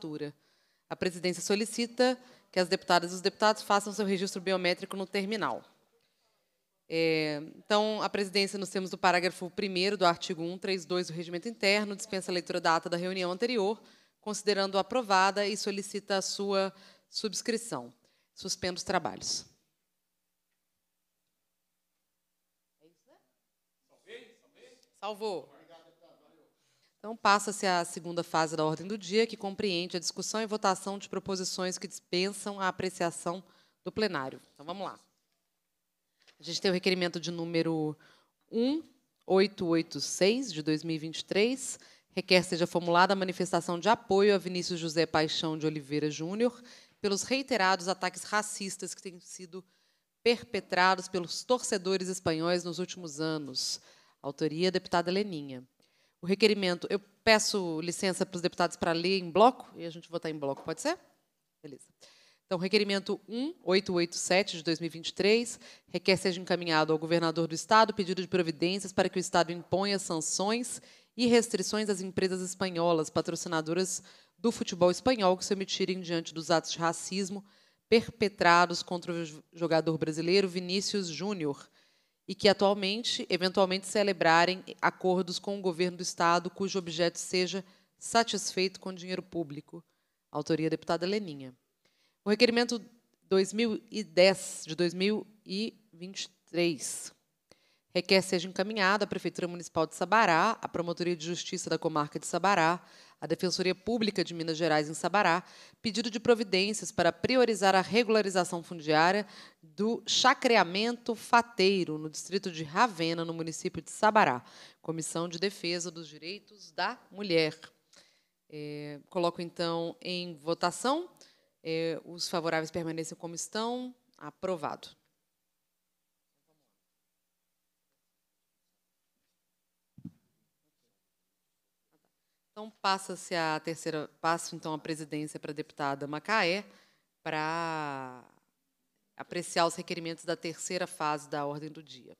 legislatura. A presidência solicita que as deputadas e os deputados façam seu registro biométrico no terminal. É, então, a presidência, nos termos do parágrafo 1 do artigo 132 do Regimento Interno, dispensa a leitura da ata da reunião anterior, considerando aprovada e solicita a sua subscrição. Suspendo os trabalhos. É né? Salvou. Então, passa-se a segunda fase da ordem do dia, que compreende a discussão e votação de proposições que dispensam a apreciação do plenário. Então, vamos lá. A gente tem o requerimento de número 1886, de 2023, requer seja formulada a manifestação de apoio a Vinícius José Paixão de Oliveira Júnior pelos reiterados ataques racistas que têm sido perpetrados pelos torcedores espanhóis nos últimos anos. Autoria, deputada Leninha o requerimento. Eu peço licença para os deputados para ler em bloco e a gente votar em bloco, pode ser? Beleza. Então, requerimento 1887 de 2023 requer seja encaminhado ao governador do Estado pedido de providências para que o Estado imponha sanções e restrições às empresas espanholas patrocinadoras do futebol espanhol que se omitirem diante dos atos de racismo perpetrados contra o jogador brasileiro Vinícius Júnior, e que atualmente, eventualmente, celebrarem acordos com o governo do Estado cujo objeto seja satisfeito com dinheiro público. Autoria é deputada Leninha. O requerimento 2010 de 2023 Requer seja encaminhada à Prefeitura Municipal de Sabará, à Promotoria de Justiça da Comarca de Sabará, à Defensoria Pública de Minas Gerais em Sabará, pedido de providências para priorizar a regularização fundiária do chacreamento fateiro no distrito de Ravena, no município de Sabará. Comissão de Defesa dos Direitos da Mulher. É, coloco, então, em votação. É, os favoráveis permanecem como estão. Aprovado. Então passa-se a terceira, passa então a presidência para a deputada Macaé para apreciar os requerimentos da terceira fase da ordem do dia.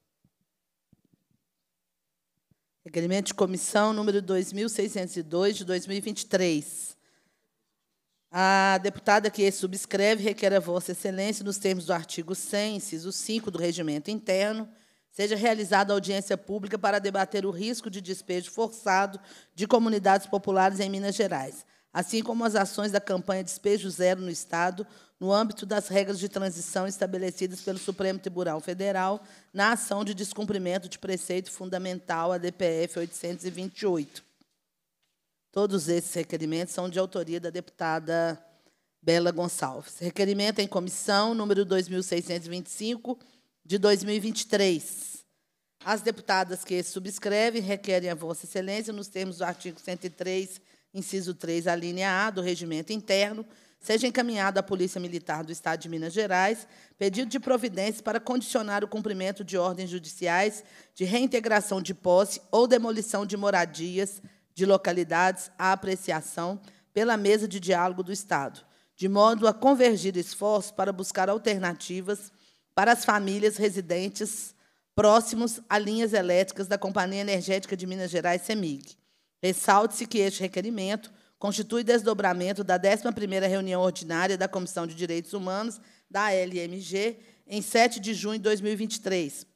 Requerimento de comissão número 2602 de 2023. A deputada que subscreve requer a Vossa Excelência, nos termos do artigo 100, inciso 5 do Regimento Interno, Seja realizada audiência pública para debater o risco de despejo forçado de comunidades populares em Minas Gerais, assim como as ações da campanha Despejo Zero no Estado, no âmbito das regras de transição estabelecidas pelo Supremo Tribunal Federal na ação de descumprimento de preceito fundamental ADPF 828. Todos esses requerimentos são de autoria da deputada Bela Gonçalves. Requerimento em comissão número 2625 de 2023. As deputadas que subscrevem requerem a Vossa Excelência, nos termos do artigo 103, inciso 3, a linha A do Regimento Interno, seja encaminhado à Polícia Militar do Estado de Minas Gerais pedido de providência para condicionar o cumprimento de ordens judiciais de reintegração de posse ou demolição de moradias de localidades à apreciação pela mesa de diálogo do Estado, de modo a convergir esforços para buscar alternativas para as famílias residentes próximos a linhas elétricas da Companhia Energética de Minas Gerais, CEMIG. Ressalte-se que este requerimento constitui desdobramento da 11ª reunião ordinária da Comissão de Direitos Humanos da LMG, em 7 de junho de 2023,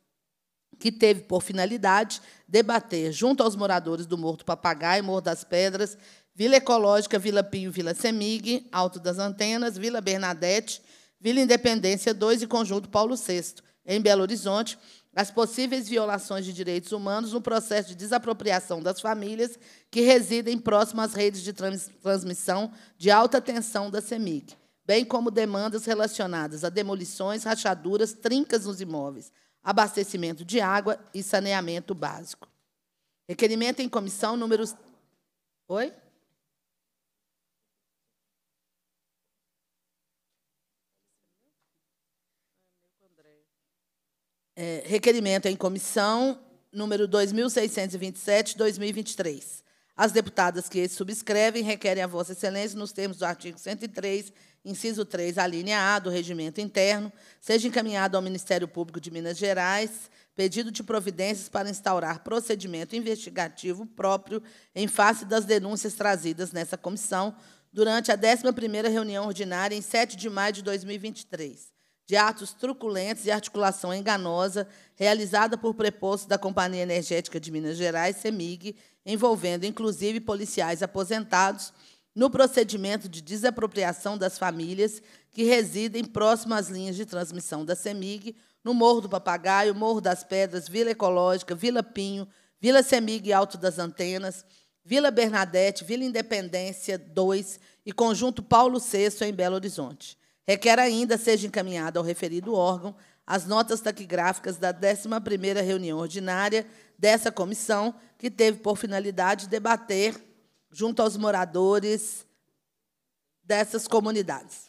que teve por finalidade debater, junto aos moradores do Morro do Papagaio, Morro das Pedras, Vila Ecológica, Vila Pinho, Vila Semig, Alto das Antenas, Vila Bernadette Vila Independência 2 e Conjunto Paulo VI, em Belo Horizonte, as possíveis violações de direitos humanos no processo de desapropriação das famílias que residem próximo às redes de trans transmissão de alta tensão da CEMIC, bem como demandas relacionadas a demolições, rachaduras, trincas nos imóveis, abastecimento de água e saneamento básico. Requerimento em comissão número Oi? É, requerimento em comissão número 2627, 2023. As deputadas que subscrevem requerem a Vossa Excelência, nos termos do artigo 103, inciso 3, a linha A do Regimento Interno, seja encaminhado ao Ministério Público de Minas Gerais pedido de providências para instaurar procedimento investigativo próprio em face das denúncias trazidas nessa comissão durante a 11ª reunião ordinária em 7 de maio de 2023 de atos truculentos e articulação enganosa realizada por prepostos da Companhia Energética de Minas Gerais, CEMIG, envolvendo inclusive policiais aposentados, no procedimento de desapropriação das famílias que residem próximo às linhas de transmissão da CEMIG, no Morro do Papagaio, Morro das Pedras, Vila Ecológica, Vila Pinho, Vila CEMIG Alto das Antenas, Vila Bernadette, Vila Independência 2 e Conjunto Paulo VI, em Belo Horizonte. Requer ainda seja encaminhada ao referido órgão as notas taquigráficas da 11ª reunião ordinária dessa comissão, que teve por finalidade debater junto aos moradores dessas comunidades.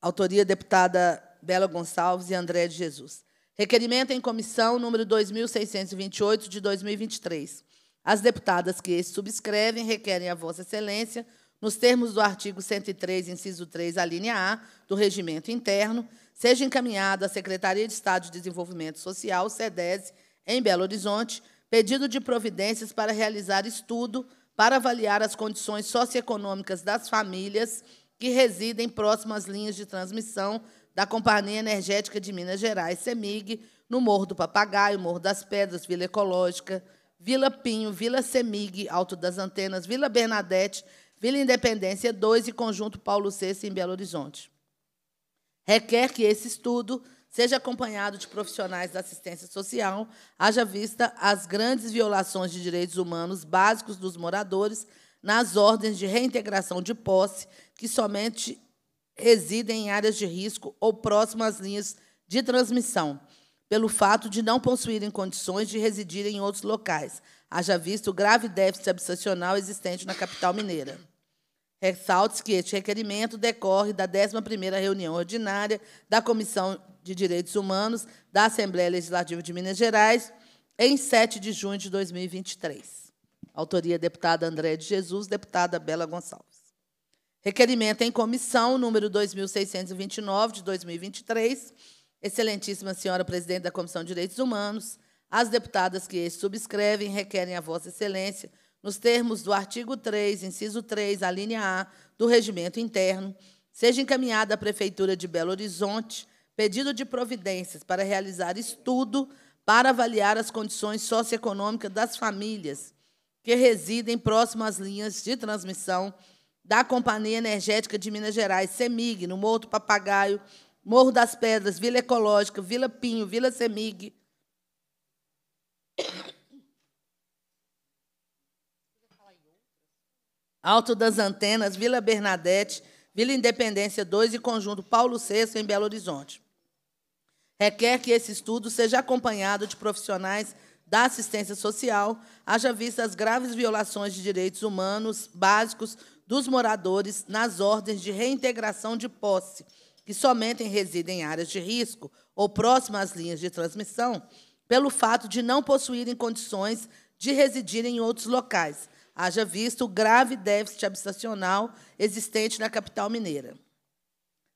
Autoria deputada Bela Gonçalves e André de Jesus. Requerimento em comissão número 2628 de 2023. As deputadas que subscrevem requerem a Vossa Excelência nos termos do artigo 103, inciso 3, a linha A, do Regimento Interno, seja encaminhado à Secretaria de Estado de Desenvolvimento Social, SEDES, em Belo Horizonte, pedido de providências para realizar estudo para avaliar as condições socioeconômicas das famílias que residem próximas às linhas de transmissão da Companhia Energética de Minas Gerais, CEMIG, no Morro do Papagaio, Morro das Pedras, Vila Ecológica, Vila Pinho, Vila CEMIG, Alto das Antenas, Vila Bernadette Vila Independência 2 e Conjunto Paulo VI em Belo Horizonte. Requer que esse estudo seja acompanhado de profissionais da assistência social, haja vista as grandes violações de direitos humanos básicos dos moradores nas ordens de reintegração de posse que somente residem em áreas de risco ou próximas às linhas de transmissão, pelo fato de não possuírem condições de residir em outros locais, haja visto o grave déficit habitacional existente na capital mineira. Ressalte que este requerimento decorre da 11ª reunião ordinária da Comissão de Direitos Humanos da Assembleia Legislativa de Minas Gerais, em 7 de junho de 2023. Autoria deputada André de Jesus, deputada Bela Gonçalves. Requerimento em comissão número 2629 de 2023. Excelentíssima senhora presidente da Comissão de Direitos Humanos, as deputadas que este subscrevem requerem a vossa excelência nos termos do artigo 3, inciso 3, a linha A do Regimento Interno, seja encaminhada à Prefeitura de Belo Horizonte pedido de providências para realizar estudo para avaliar as condições socioeconômicas das famílias que residem próximo às linhas de transmissão da Companhia Energética de Minas Gerais, CEMIG, no Morro do Papagaio, Morro das Pedras, Vila Ecológica, Vila Pinho, Vila CEMIG. Alto das Antenas, Vila Bernadette, Vila Independência 2 e Conjunto Paulo VI, em Belo Horizonte. Requer que esse estudo seja acompanhado de profissionais da assistência social, haja vista as graves violações de direitos humanos básicos dos moradores nas ordens de reintegração de posse, que somente residem em áreas de risco ou próximas às linhas de transmissão, pelo fato de não possuírem condições de residir em outros locais, haja visto o grave déficit habitacional existente na capital mineira.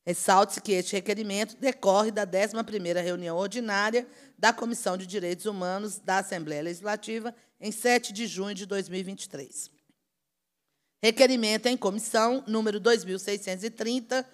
Ressalte-se que este requerimento decorre da 11ª reunião ordinária da Comissão de Direitos Humanos da Assembleia Legislativa, em 7 de junho de 2023. Requerimento em comissão número 2630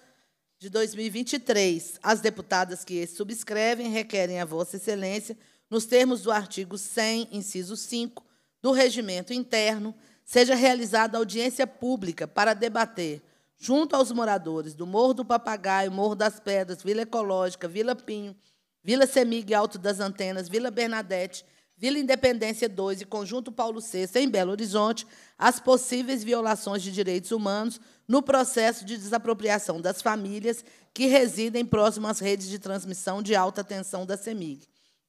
de 2023. As deputadas que subscrevem requerem a Vossa Excelência, nos termos do artigo 100, inciso 5 do Regimento Interno, seja realizada audiência pública para debater, junto aos moradores do Morro do Papagaio, Morro das Pedras, Vila Ecológica, Vila Pinho, Vila Semig Alto das Antenas, Vila Bernadette, Vila Independência 2 e Conjunto Paulo VI, em Belo Horizonte, as possíveis violações de direitos humanos no processo de desapropriação das famílias que residem próximo às redes de transmissão de alta tensão da CEMIG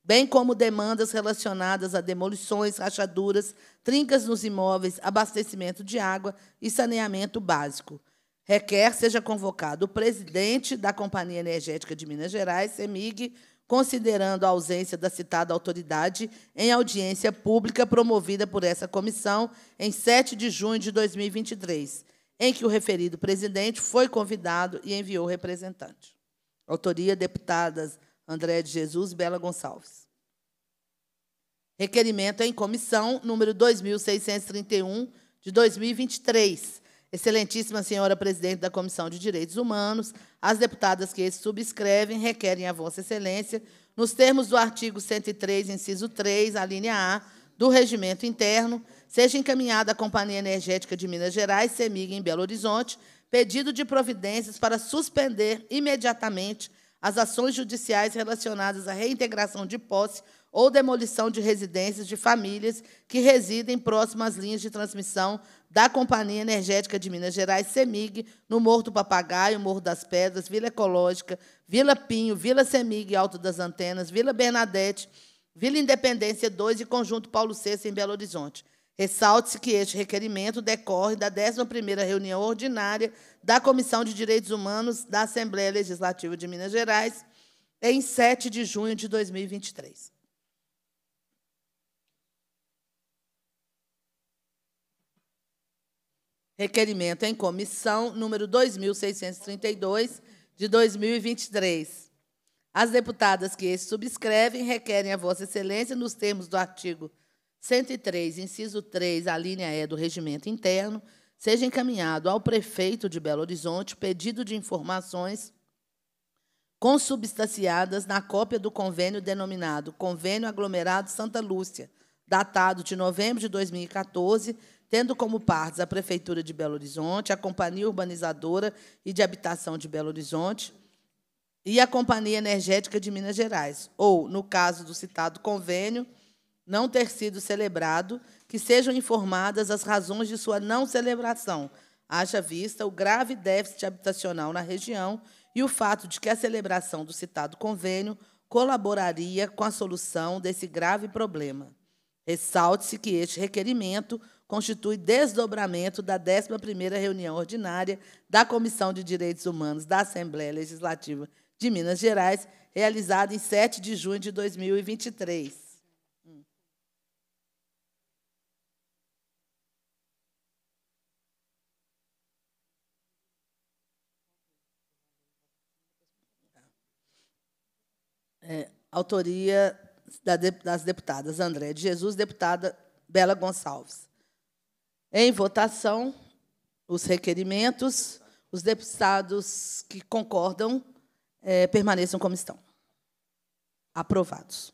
bem como demandas relacionadas a demolições, rachaduras, trincas nos imóveis, abastecimento de água e saneamento básico. Requer seja convocado o presidente da Companhia Energética de Minas Gerais, CEMIG, considerando a ausência da citada autoridade em audiência pública promovida por essa comissão em 7 de junho de 2023, em que o referido presidente foi convidado e enviou representante. Autoria: deputadas André de Jesus Bela Gonçalves. Requerimento em comissão número 2631 de 2023. Excelentíssima senhora presidente da Comissão de Direitos Humanos, as deputadas que subscrevem requerem a vossa excelência, nos termos do artigo 103, inciso 3, alínea linha A, do regimento interno, seja encaminhada à Companhia Energética de Minas Gerais, CEMIG, em Belo Horizonte, pedido de providências para suspender imediatamente as ações judiciais relacionadas à reintegração de posse ou demolição de residências de famílias que residem próximas às linhas de transmissão da Companhia Energética de Minas Gerais, CEMIG, no Morro do Papagaio, Morro das Pedras, Vila Ecológica, Vila Pinho, Vila CEMIG, Alto das Antenas, Vila Bernadette, Vila Independência 2 e Conjunto Paulo VI, em Belo Horizonte. Ressalte-se que este requerimento decorre da 11ª reunião ordinária da Comissão de Direitos Humanos da Assembleia Legislativa de Minas Gerais, em 7 de junho de 2023. Requerimento em comissão número 2632 de 2023. As deputadas que este subscrevem requerem a Vossa Excelência, nos termos do artigo 103, inciso 3, a linha E do Regimento Interno, seja encaminhado ao prefeito de Belo Horizonte pedido de informações consubstanciadas na cópia do convênio denominado Convênio Aglomerado Santa Lúcia, datado de novembro de 2014, tendo como partes a Prefeitura de Belo Horizonte, a Companhia Urbanizadora e de Habitação de Belo Horizonte e a Companhia Energética de Minas Gerais, ou, no caso do citado convênio, não ter sido celebrado, que sejam informadas as razões de sua não celebração, haja vista o grave déficit habitacional na região e o fato de que a celebração do citado convênio colaboraria com a solução desse grave problema. Ressalte-se que este requerimento constitui desdobramento da 11ª reunião ordinária da Comissão de Direitos Humanos da Assembleia Legislativa de Minas Gerais, realizada em 7 de junho de 2023. É, autoria das deputadas André de Jesus, deputada Bela Gonçalves. Em votação, os requerimentos, os deputados que concordam é, permaneçam como estão. Aprovados.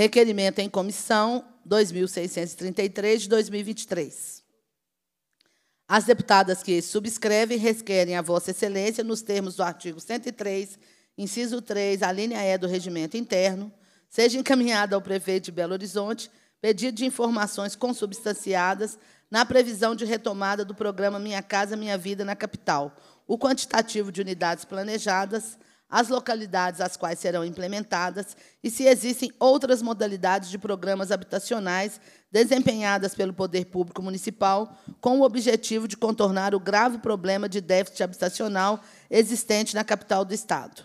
Requerimento em comissão 2633 de 2023. As deputadas que subscrevem requerem a Vossa Excelência, nos termos do artigo 103, inciso 3, a linha E do regimento interno, seja encaminhada ao prefeito de Belo Horizonte pedido de informações consubstanciadas na previsão de retomada do programa Minha Casa Minha Vida na capital, o quantitativo de unidades planejadas, as localidades às quais serão implementadas e se existem outras modalidades de programas habitacionais desempenhadas pelo poder público municipal com o objetivo de contornar o grave problema de déficit habitacional existente na capital do Estado.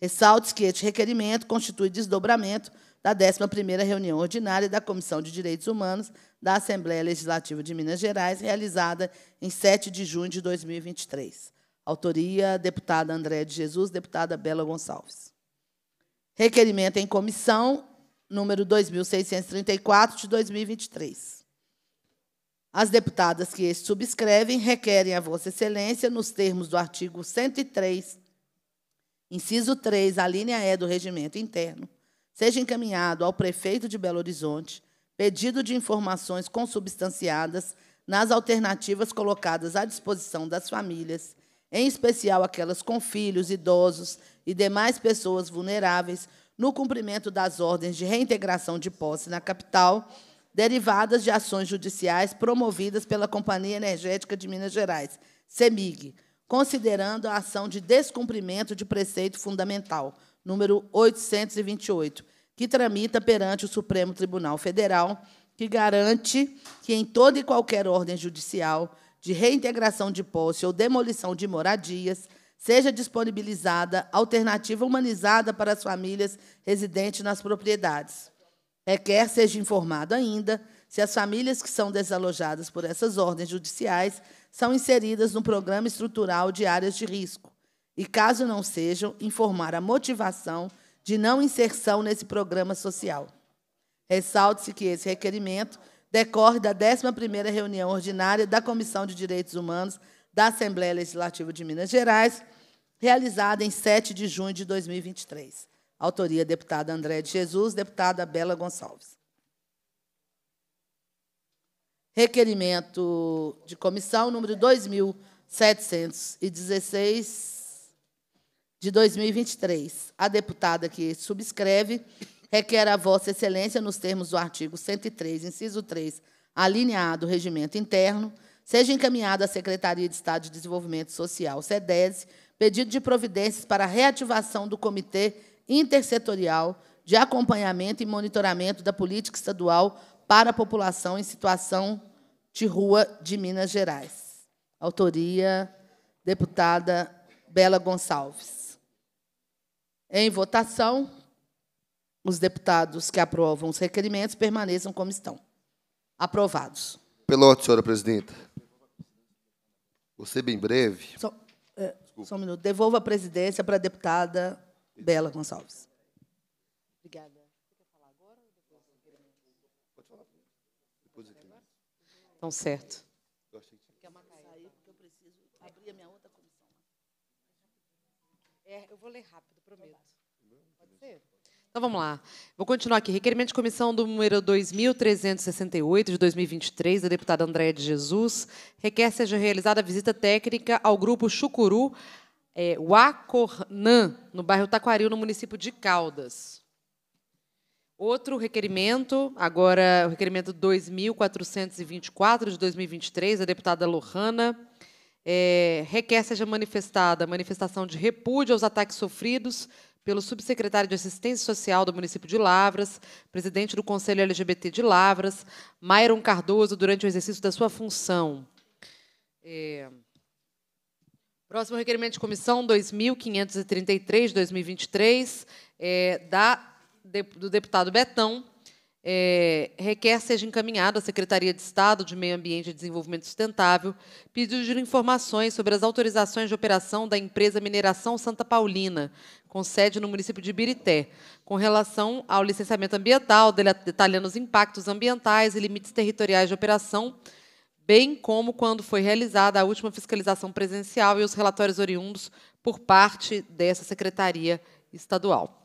Ressalte que este requerimento constitui desdobramento da 11ª reunião ordinária da Comissão de Direitos Humanos da Assembleia Legislativa de Minas Gerais, realizada em 7 de junho de 2023. Autoria, deputada Andréa de Jesus, deputada Bela Gonçalves. Requerimento em comissão, número 2.634, de 2023. As deputadas que este subscrevem requerem a Vossa Excelência, nos termos do artigo 103, inciso 3, a linha E do Regimento Interno, seja encaminhado ao prefeito de Belo Horizonte pedido de informações consubstanciadas nas alternativas colocadas à disposição das famílias em especial aquelas com filhos, idosos e demais pessoas vulneráveis, no cumprimento das ordens de reintegração de posse na capital, derivadas de ações judiciais promovidas pela Companhia Energética de Minas Gerais, CEMIG, considerando a ação de descumprimento de preceito fundamental, número 828, que tramita perante o Supremo Tribunal Federal, que garante que em toda e qualquer ordem judicial de reintegração de posse ou demolição de moradias, seja disponibilizada alternativa humanizada para as famílias residentes nas propriedades. Requer seja informado ainda se as famílias que são desalojadas por essas ordens judiciais são inseridas no programa estrutural de áreas de risco, e, caso não sejam, informar a motivação de não inserção nesse programa social. Ressalte-se que esse requerimento decorre da 11 reunião ordinária da Comissão de Direitos Humanos da Assembleia Legislativa de Minas Gerais, realizada em 7 de junho de 2023. Autoria, deputada André de Jesus, deputada Bela Gonçalves. Requerimento de comissão número 2716 de 2023. A deputada que subscreve requer a Vossa Excelência, nos termos do artigo 103, inciso 3, alineado regimento interno, seja encaminhado à Secretaria de Estado de Desenvolvimento Social, SEDES, pedido de providências para a reativação do Comitê Intersetorial de Acompanhamento e Monitoramento da Política Estadual para a População em Situação de Rua de Minas Gerais. Autoria, deputada Bela Gonçalves. Em votação. Os deputados que aprovam os requerimentos permaneçam como estão. Aprovados. Pelote, senhora presidenta. Você bem breve. Só, é, só um minuto. Devolvo a presidência para a deputada Bela Gonçalves. Obrigada. Então, certo. É, eu vou ler rápido, prometo. Pode ser? Então vamos lá. Vou continuar aqui. Requerimento de comissão número 2368 de 2023 da deputada Andréa de Jesus requer seja realizada visita técnica ao grupo Chucuru é, no bairro Taquaril, no município de Caldas. Outro requerimento, agora o requerimento 2424 de 2023 da deputada Lohana é, requer seja manifestada manifestação de repúdio aos ataques sofridos pelo subsecretário de Assistência Social do município de Lavras, presidente do Conselho LGBT de Lavras, Mayron Cardoso, durante o exercício da sua função. É... Próximo requerimento de comissão 2533 2023 é, do deputado Betão, é, requer seja encaminhado à Secretaria de Estado de Meio Ambiente e Desenvolvimento Sustentável pedido de informações sobre as autorizações de operação da empresa Mineração Santa Paulina, com sede no município de Birité, com relação ao licenciamento ambiental, detalhando os impactos ambientais e limites territoriais de operação, bem como quando foi realizada a última fiscalização presencial e os relatórios oriundos por parte dessa secretaria estadual.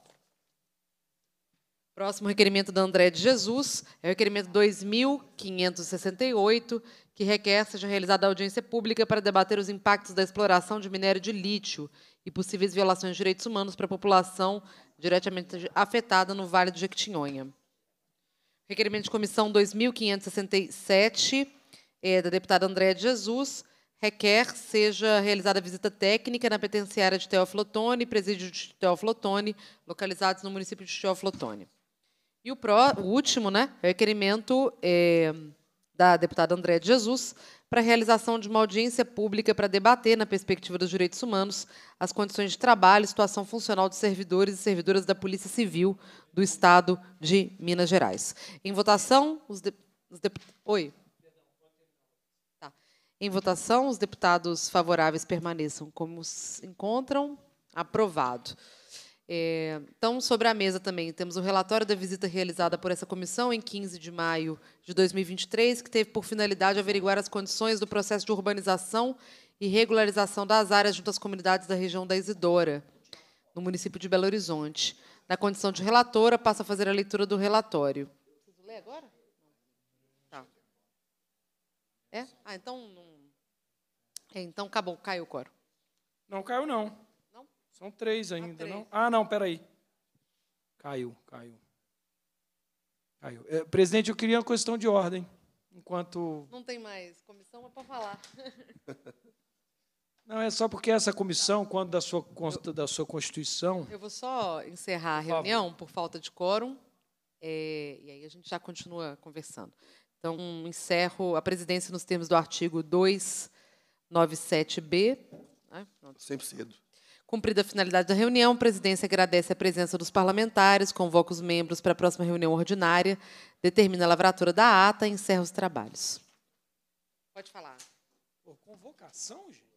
Próximo requerimento da André de Jesus é o requerimento 2568, que requer seja realizada audiência pública para debater os impactos da exploração de minério de lítio e possíveis violações de direitos humanos para a população diretamente afetada no Vale do Jequitinhonha. Requerimento de comissão 2567, é, da deputada André de Jesus, requer seja realizada visita técnica na penitenciária de Teoflotone, presídio de Teoflotone, localizados no município de Teoflotone. E o, pró, o último né, é o requerimento é, da deputada Andréa de Jesus para a realização de uma audiência pública para debater, na perspectiva dos direitos humanos, as condições de trabalho e situação funcional dos servidores e servidoras da Polícia Civil do Estado de Minas Gerais. Em votação, os, de, os de, Oi. Tá. Em votação, os deputados favoráveis permaneçam como se encontram. Aprovado. É, então, sobre a mesa também, temos o relatório da visita realizada por essa comissão em 15 de maio de 2023, que teve por finalidade averiguar as condições do processo de urbanização e regularização das áreas junto às comunidades da região da Isidora, no município de Belo Horizonte. Na condição de relatora, passa a fazer a leitura do relatório. Preciso ler agora? Tá. É? Ah, então. É, então acabou, caiu o coro. Não caiu, não. São três ainda, três. não? Ah, não, peraí. Caiu, caiu. Caiu. É, presidente, eu queria uma questão de ordem. Enquanto. Não tem mais comissão, é para falar. Não, é só porque essa comissão, tá. quando da sua, consta da sua Constituição. Eu vou só encerrar a reunião por falta de quórum, é, e aí a gente já continua conversando. Então, encerro a presidência nos termos do artigo 297B. Né? Sempre cedo. Cumprida a finalidade da reunião, a presidência agradece a presença dos parlamentares, convoca os membros para a próxima reunião ordinária, determina a lavratura da ata e encerra os trabalhos. Pode falar. Pô, convocação, gente?